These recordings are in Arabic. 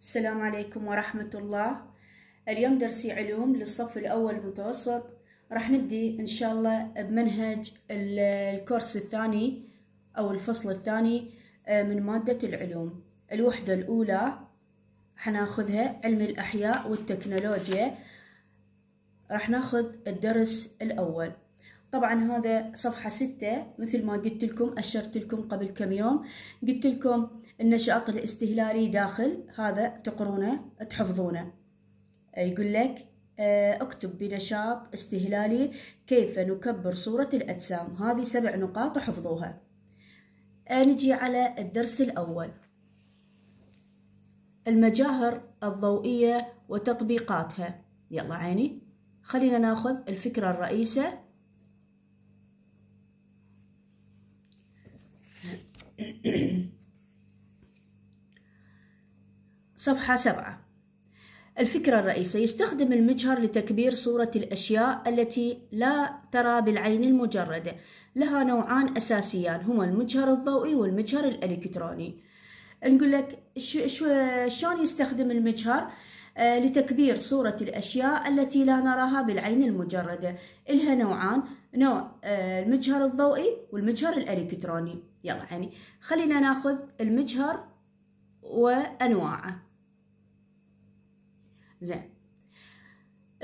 السلام عليكم ورحمة الله اليوم درسي علوم للصف الأول المتوسط راح نبدي إن شاء الله بمنهج الكورس الثاني أو الفصل الثاني آه، من مادة العلوم الوحدة الأولى حناخذها علم الأحياء والتكنولوجيا راح ناخذ الدرس الأول طبعا هذا صفحة ستة مثل ما قلت لكم أشرت لكم قبل كم يوم قلت لكم النشاط الاستهلالي داخل هذا تقرونه تحفظونه يقول لك آه، اكتب بنشاط استهلالي كيف نكبر صورة الأجسام هذه سبع نقاط حفظوها آه، نجي على الدرس الأول المجاهر الضوئية وتطبيقاتها يلا عيني خلينا ناخذ الفكرة الرئيسة صفحة سبعة الفكرة الرئيسية يستخدم المجهر لتكبير صورة الأشياء التي لا ترى بالعين المجردة لها نوعان أساسيان هما المجهر الضوئي والمجهر الإلكتروني نقول لك شلون يستخدم المجهر آه، لتكبير صورة الأشياء التي لا نراها بالعين المجردة إلها نوعان نوع آه، المجهر الضوئي والمجهر الإلكتروني يلا يعني خلينا ناخذ المجهر وأنواعه زين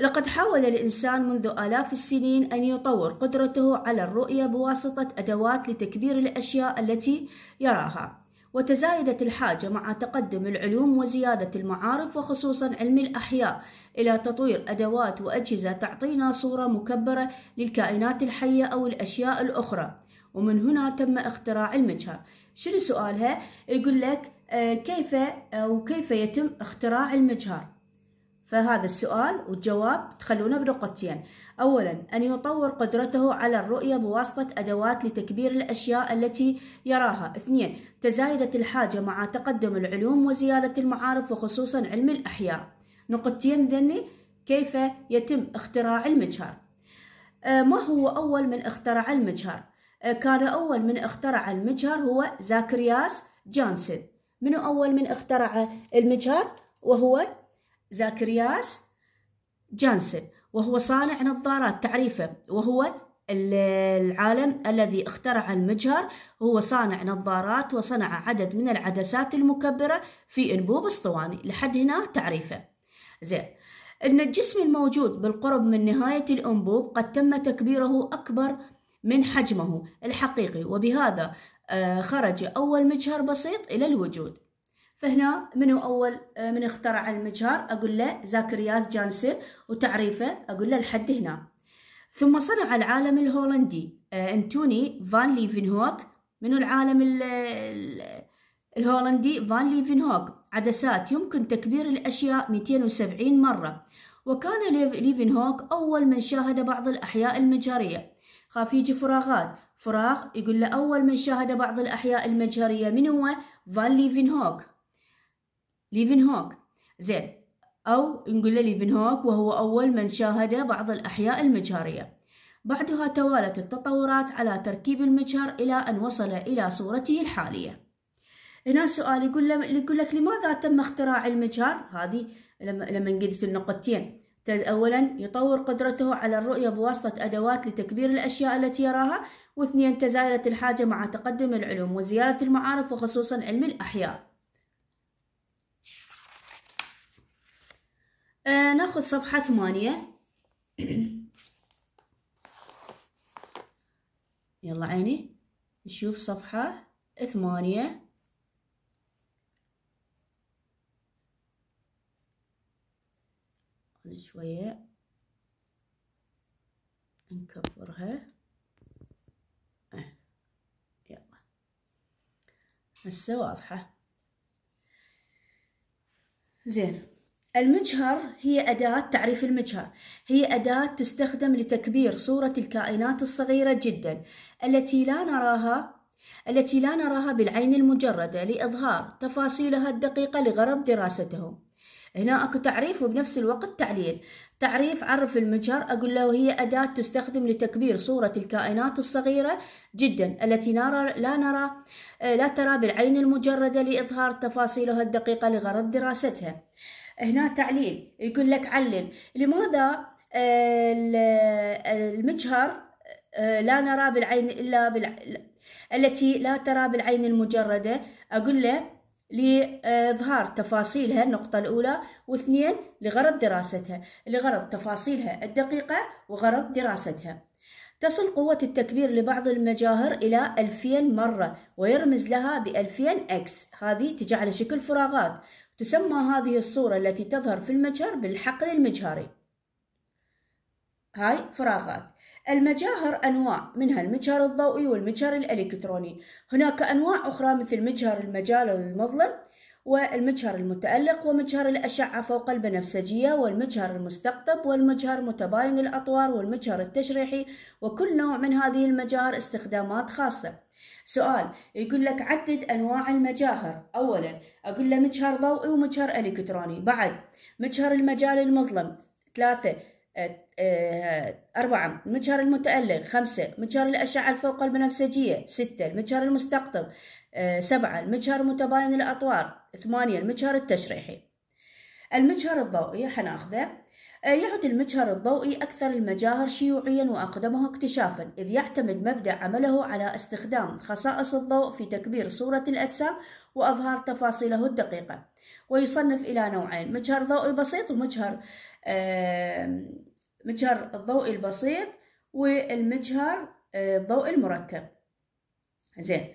لقد حاول الإنسان منذ آلاف السنين أن يطور قدرته على الرؤية بواسطة أدوات لتكبير الأشياء التي يراها وتزايدت الحاجة مع تقدم العلوم وزيادة المعارف وخصوصا علم الأحياء إلى تطوير أدوات وأجهزة تعطينا صورة مكبرة للكائنات الحية أو الأشياء الأخرى ومن هنا تم اختراع المجهر شنو سؤالها يقول لك آه، كيف أو آه، كيف يتم اختراع المجهر فهذا السؤال والجواب تخلونه بنقطتين أولا أن يطور قدرته على الرؤية بواسطة أدوات لتكبير الأشياء التي يراها اثنين تزايدت الحاجة مع تقدم العلوم وزيادة المعارف وخصوصا علم الأحياء نقطتين ذني كيف يتم اختراع المجهر آه، ما هو أول من اخترع المجهر؟ أه، كان أول من اخترع المجهر هو زاكرياس جانسن منو أول من اخترع المجهر وهو زاكرياس جانسن وهو صانع نظارات تعريفه وهو العالم الذي اخترع المجهر هو صانع نظارات وصنع عدد من العدسات المكبرة في أنبوب اسطواني لحد هنا تعريفه زين أن الجسم الموجود بالقرب من نهاية الأنبوب قد تم تكبيره أكبر من حجمه الحقيقي وبهذا آه، خرج أول مجهر بسيط إلى الوجود فهنا منو أول آه، من اخترع المجهر أقول له زاكرياس جانسن وتعريفه أقول له لحد هنا ثم صنع العالم الهولندي آه، أنتوني فان ليفنهوك منو العالم الهولندي فان ليفنهوك عدسات يمكن تكبير الأشياء 270 مرة وكان ليفنهوك أول من شاهد بعض الأحياء المجهرية خاف يجي فراغات فراغ يقول له أول من شاهد بعض الأحياء المجهرية من هو فان ليفن هوك ليفن هوك زين أو نقول له ليفن هوك وهو أول من شاهد بعض الأحياء المجهرية بعدها توالت التطورات على تركيب المجهر إلى أن وصل إلى صورته الحالية هنا سؤال يقول, يقول لك لماذا تم اختراع المجهر هذه لما قلت النقطتين تز أولا يطور قدرته على الرؤية بواسطة أدوات لتكبير الأشياء التي يراها واثنين تزايدت الحاجة مع تقدم العلوم وزيارة المعارف وخصوصا علم الأحياء آه ناخذ صفحة ثمانية يلا عيني نشوف صفحة ثمانية شوية نكبرها اه يلا هسه واضحة زين المجهر هي أداة تعريف المجهر هي أداة تستخدم لتكبير صورة الكائنات الصغيرة جدا التي لا نراها التي لا نراها بالعين المجردة لإظهار تفاصيلها الدقيقة لغرض دراستهم هنا اكو تعريف وبنفس الوقت تعليل تعريف عرف المجهر أقول له هي أداة تستخدم لتكبير صورة الكائنات الصغيرة جدا التي نرى لا نرى آه، لا ترى بالعين المجردة لإظهار تفاصيلها الدقيقة لغرض دراستها هنا تعليل يقول لك علل لماذا آه، المجهر آه، لا نرى بالعين إلا بالع... التي لا ترى بالعين المجردة أقول له لإظهار تفاصيلها النقطة الأولى واثنين لغرض دراستها لغرض تفاصيلها الدقيقة وغرض دراستها تصل قوة التكبير لبعض المجاهر إلى 2000 مرة ويرمز لها ب 2000 إكس هذه تجي على شكل فراغات تسمى هذه الصورة التي تظهر في المجهر بالحقل المجهري هاي فراغات المجاهر أنواع منها المجهر الضوئي والمجهر الإلكتروني هناك أنواع أخرى مثل مجهر المجال المظلم والمجهر المتألق ومجهر الأشعة فوق البنفسجية والمجهر المستقطب والمجهر متباين الأطوار والمجهر التشريحي وكل نوع من هذه المجاهر استخدامات خاصة سؤال يقول لك عدد أنواع المجاهر أولا أقول له مجهر ضوئي ومجهر إلكتروني بعد مجهر المجال المظلم ثلاثة آه، آه، أربعة المجهر المتألق خمسة مجهر الأشعة الفوق البنفسجية ستة المجهر المستقطب آه، سبعة المجهر متباين الأطوار ثمانية المجهر التشريحي المجهر الضوئي حناخذه يعد المجهر الضوئي أكثر المجاهر شيوعيا وأقدمها اكتشافا إذ يعتمد مبدأ عمله على استخدام خصائص الضوء في تكبير صورة الأجسام وأظهار تفاصيله الدقيقة ويصنف إلى نوعين مجهر ضوئي بسيط ومجهر مجهر الضوئي البسيط والمجهر الضوئي المركب زين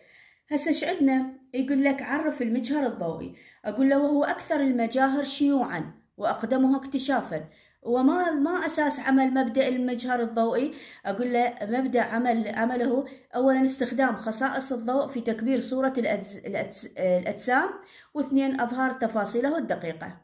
هسه ايش عندنا يقول لك عرف المجهر الضوئي اقول له وهو اكثر المجاهر شيوعا واقدمها اكتشافا وما ما اساس عمل مبدا المجهر الضوئي اقول له مبدا عمل عمله اولا استخدام خصائص الضوء في تكبير صوره الأجز... الأجز... الاجسام واثنين اظهار تفاصيله الدقيقه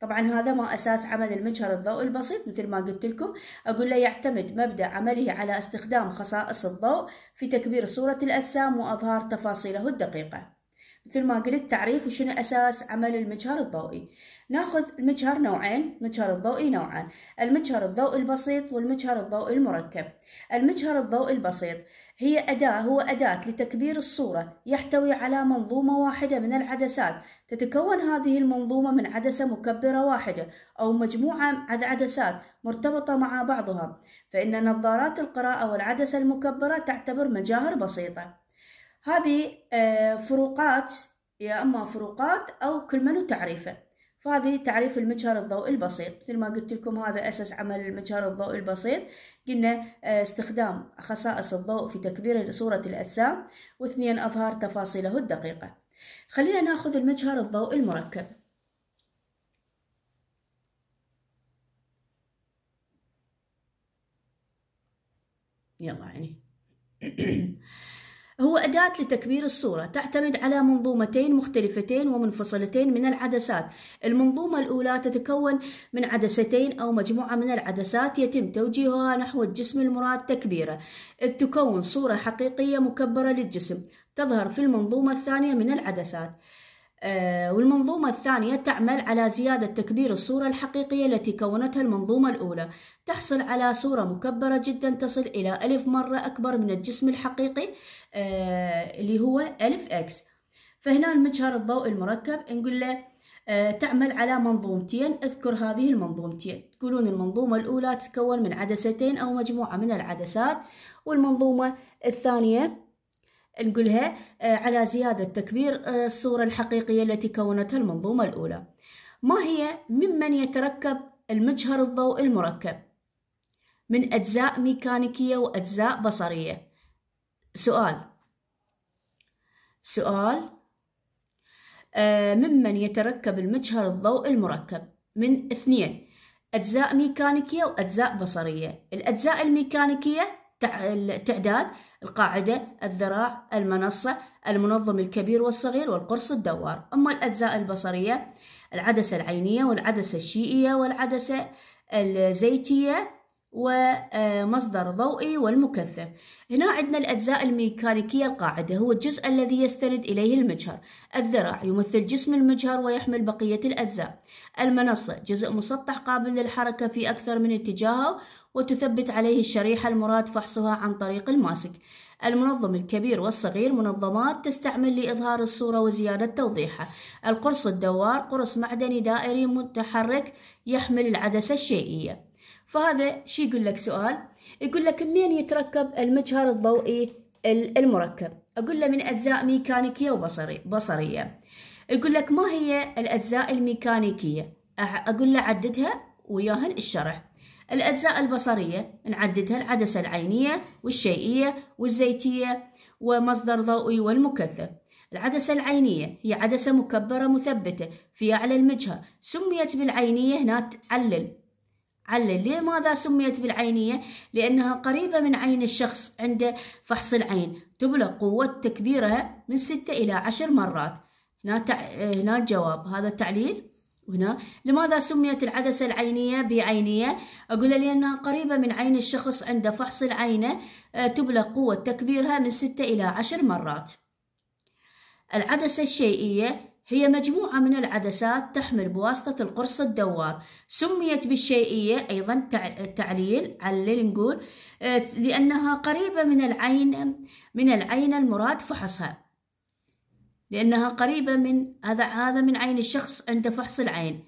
طبعا هذا ما أساس عمل المجهر الضوئي البسيط مثل ما قلت لكم أقول له يعتمد مبدأ عمله على استخدام خصائص الضوء في تكبير صورة الأجسام وأظهار تفاصيله الدقيقة مثل ما قلت تعريف وشنو أساس عمل المجهر الضوئي ناخذ المجهر نوعين المجهر الضوئي نوعان المجهر الضوئي البسيط والمجهر الضوئي المركب المجهر الضوئي البسيط هي أداة هو أداة لتكبير الصورة يحتوي على منظومة واحدة من العدسات تتكون هذه المنظومة من عدسة مكبرة واحدة أو مجموعة عدسات مرتبطة مع بعضها فإن نظارات القراءة والعدسة المكبرة تعتبر مجاهر بسيطة هذه آه، فروقات يا اما فروقات او كلمه وتعريفه فهذه تعريف المجهر الضوئي البسيط مثل ما قلت لكم هذا اساس عمل المجهر الضوئي البسيط قلنا آه، استخدام خصائص الضوء في تكبير صوره الاجسام واثنين اظهار تفاصيله الدقيقه خلينا ناخذ المجهر الضوئي المركب يلا عيني هو أداة لتكبير الصورة تعتمد على منظومتين مختلفتين ومنفصلتين من العدسات المنظومة الأولى تتكون من عدستين أو مجموعة من العدسات يتم توجيهها نحو الجسم المراد تكبيره إذ تكون صورة حقيقية مكبرة للجسم تظهر في المنظومة الثانية من العدسات آه، والمنظومة الثانية تعمل على زيادة تكبير الصورة الحقيقية التي كونتها المنظومة الأولى تحصل على صورة مكبرة جدا تصل إلى ألف مرة أكبر من الجسم الحقيقي آه، اللي هو ألف إكس فهنا المجهر الضوء المركب نقول له آه، تعمل على منظومتين اذكر هذه المنظومتين تقولون المنظومة الأولى تتكون من عدستين أو مجموعة من العدسات والمنظومة الثانية نقولها آه، على زيادة تكبير آه، الصورة الحقيقية التي كونتها المنظومة الأولى ما هي ممن يتركب المجهر الضوء المركب من أجزاء ميكانيكية وأجزاء بصرية سؤال سؤال آه، ممن يتركب المجهر الضوء المركب من اثنين أجزاء ميكانيكية وأجزاء بصرية الأجزاء الميكانيكية التعداد القاعدة الذراع المنصة المنظم الكبير والصغير والقرص الدوار أما الأجزاء البصرية العدسة العينية والعدسة الشيئية والعدسة الزيتية ومصدر ضوئي والمكثف هنا عندنا الأجزاء الميكانيكية القاعدة هو الجزء الذي يستند إليه المجهر الذراع يمثل جسم المجهر ويحمل بقية الأجزاء المنصة جزء مسطح قابل للحركة في أكثر من اتجاه وتثبت عليه الشريحة المراد فحصها عن طريق الماسك المنظم الكبير والصغير منظمات تستعمل لإظهار الصورة وزيادة توضيحها القرص الدوار قرص معدني دائري متحرك يحمل العدسة الشيئية فهذا شي يقول لك سؤال يقول لك منين يتركب المجهر الضوئي المركب أقول له من أجزاء ميكانيكية وبصري بصرية. يقول لك ما هي الأجزاء الميكانيكية أقول له عددها وياهن الشرح الأجزاء البصرية نعددها العدسة العينية والشيئية والزيتية ومصدر ضوئي والمكثف العدسة العينية هي عدسة مكبرة مثبتة في أعلى المجهر سميت بالعينية هنا تعلل علل لماذا سميت بالعينية؟ لأنها قريبة من عين الشخص عند فحص العين تبلغ قوة تكبيرها من ستة إلى عشر مرات هنا, تع... هنا الجواب هذا التعليل هنا لماذا سميت العدسة العينية بعينية؟ أقول لأنها قريبة من عين الشخص عند فحص العينة آه، تبلغ قوة تكبيرها من ستة إلى عشر مرات العدسة الشيئية هي مجموعة من العدسات تحمل بواسطة القرص الدوار سميت بالشيئية أيضا تعليل علل نقول آه، لأنها قريبة من العين من العين المراد فحصها لأنها قريبة من هذا هذا من عين الشخص عند فحص العين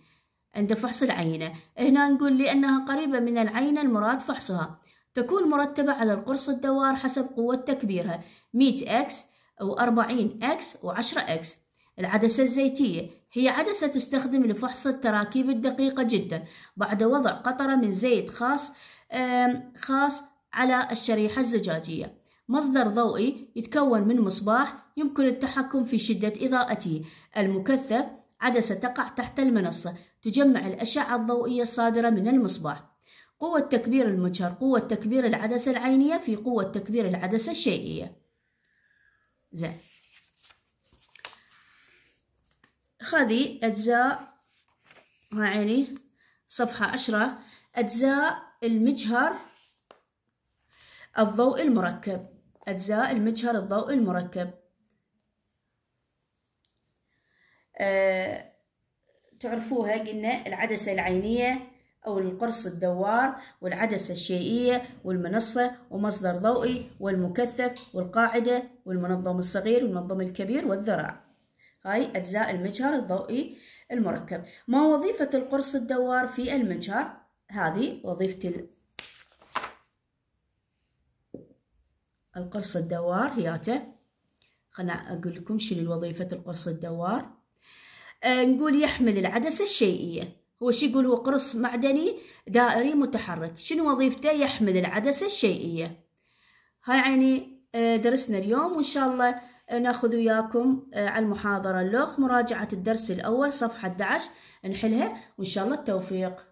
عند فحص العينة هنا نقول لأنها قريبة من العين المراد فحصها تكون مرتبة على القرص الدوار حسب قوة تكبيرها 100 اكس و 40 اكس و 10 اكس العدسة الزيتية هي عدسة تستخدم لفحص التراكيب الدقيقة جدا بعد وضع قطرة من زيت خاص خاص على الشريحة الزجاجية مصدر ضوئي يتكون من مصباح يمكن التحكم في شدة إضاءته المكثف عدسة تقع تحت المنصة تجمع الأشعة الضوئية الصادرة من المصباح قوة تكبير المجهر قوة تكبير العدسة العينية في قوة تكبير العدسة الشيئية زين هذه أجزاء ها عيني صفحة عشرة أجزاء المجهر الضوء المركب أجزاء المجهر الضوء المركب أه تعرفوها قلنا العدسة العينية أو القرص الدوار والعدسة الشيئية والمنصة ومصدر ضوئي والمكثف والقاعدة والمنظم الصغير والمنظم الكبير والذراع هاي أجزاء المجهر الضوئي المركب ما وظيفة القرص الدوار في المجهر هذه وظيفة القرص الدوار هياته خلنا أقول لكم شنو وظيفة القرص الدوار أه نقول يحمل العدسة الشيئية هو شو يقول هو قرص معدني دائري متحرك شنو وظيفته يحمل العدسة الشيئية هاي يعني آه، درسنا اليوم وإن شاء الله ناخذ وياكم آه، على المحاضرة اللوخ مراجعة الدرس الأول صفحة 11 نحلها وإن شاء الله التوفيق